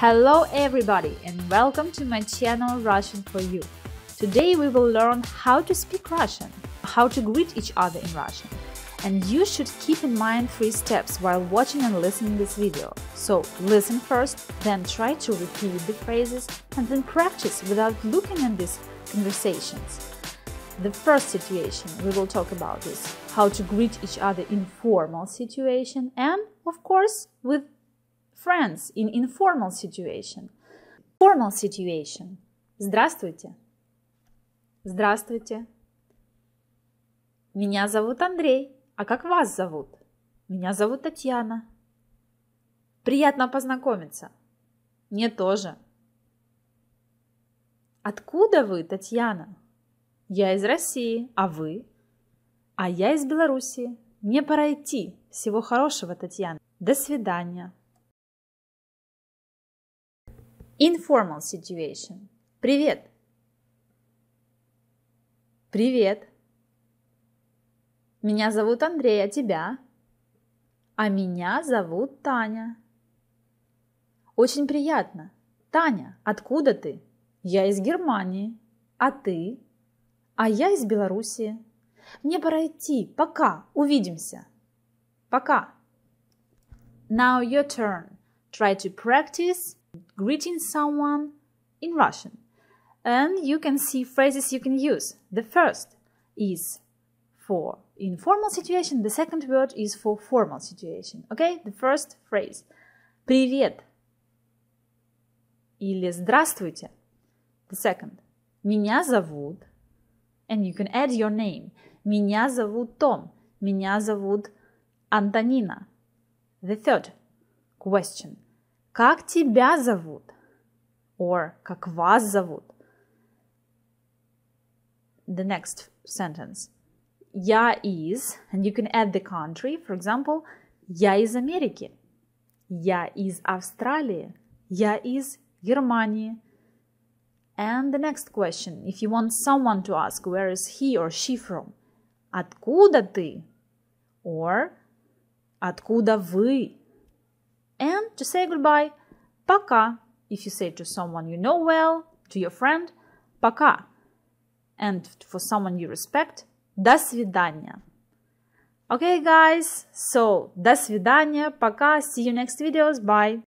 Hello everybody and welcome to my channel Russian for you. Today we will learn how to speak Russian, how to greet each other in Russian. And you should keep in mind three steps while watching and listening this video. So listen first, then try to repeat the phrases and then practice without looking at these conversations. The first situation we will talk about is how to greet each other in formal situation and, of course, with friends in informal situation. Formal situation. Здравствуйте. Здравствуйте. Меня зовут Андрей. А как вас зовут? Меня зовут Татьяна. Приятно познакомиться. Мне тоже. Откуда вы, Татьяна? Я из России. А вы? А я из Белоруссии. Мне пора идти. Всего хорошего, Татьяна. До свидания. Informal situation. Привет. Привет. Меня зовут Андрей, а тебя? А меня зовут Таня. Очень приятно. Таня, откуда ты? Я из Германии. А ты? А я из Белоруссии. Мне пора идти. Пока. Увидимся. Пока. Now your turn. Try to practice greeting someone in Russian. And you can see phrases you can use. The first is for informal situation, the second word is for formal situation. Okay? The first phrase. Привет. Или здравствуйте. The second. Меня зовут. And you can add your name. Меня зовут Том. Меня зовут Антонина. The third question. Как тебя зовут? Or как вас зовут? The next sentence. Я из, and you can add the country. For example, я из Америки. Я из Австралии. Я из Германии. And the next question. If you want someone to ask where is he or she from? Откуда ты? Or откуда вы? and to say goodbye, пока, if you say to someone you know well, to your friend, пока, and for someone you respect, до свидания. Okay, guys, so до свидания, пока, see you next videos, bye.